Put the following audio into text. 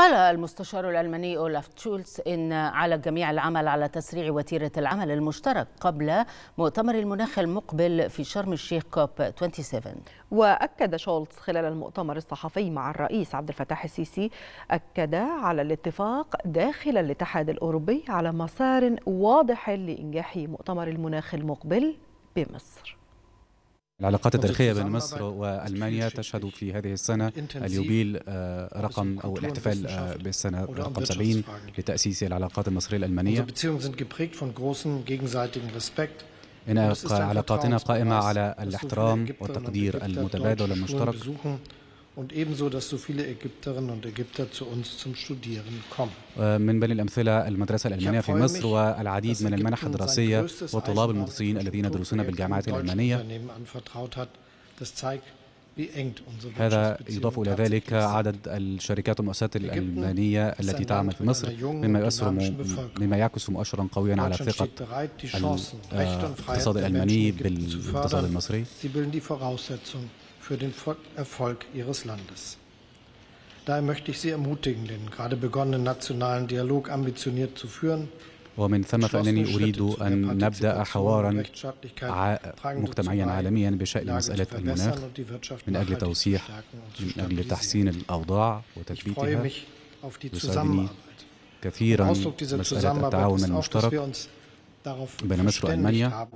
قال المستشار الألماني أولاف تشولز إن على الجميع العمل على تسريع وتيرة العمل المشترك قبل مؤتمر المناخ المقبل في شرم الشيخ كوب 27 وأكد شولتز خلال المؤتمر الصحفي مع الرئيس عبد الفتاح السيسي أكد على الاتفاق داخل الاتحاد الأوروبي على مسار واضح لإنجاح مؤتمر المناخ المقبل بمصر العلاقات التاريخية بين مصر وألمانيا تشهد في هذه السنة اليوبيل آه، رقم أو الاحتفال آه، بالسنة رقم 70 لتأسيس العلاقات المصرية الألمانية إن علاقاتنا قائمة على الاحترام والتقدير المتبادل المشترك und ebenso, dass so viele Ägypterinnen und Ägypter zu uns zum Studieren kommen. آه، من بين الأمثلة المدرسة الألمانية في مصر والعديد من المنح الدراسية وطلاب المصريين الذين يدرسون بالجامعات الألمانية. هذا يضاف إلى ذلك عدد الشركات والمؤسسات الألمانية التي تعمل في مصر مما يؤثر مما يعكس مؤشرا قويا على ثقة آه، الاقتصاد الألماني بالاقتصاد المصري. für den Erfolg Ihres Landes. Daher möchte ich Sie ermutigen, den gerade begonnenen nationalen Dialog ambitioniert zu führen ومن ثم فإنني أريد أن نبدأ حوارا مجتمعيا عالميا بشأن مسألة المناخ من أجل توسيع من أجل تحسين الأوضاع وتثبيتها يسعدني كثيرا مسألة التعاون المشترك بين مصر وألمانيا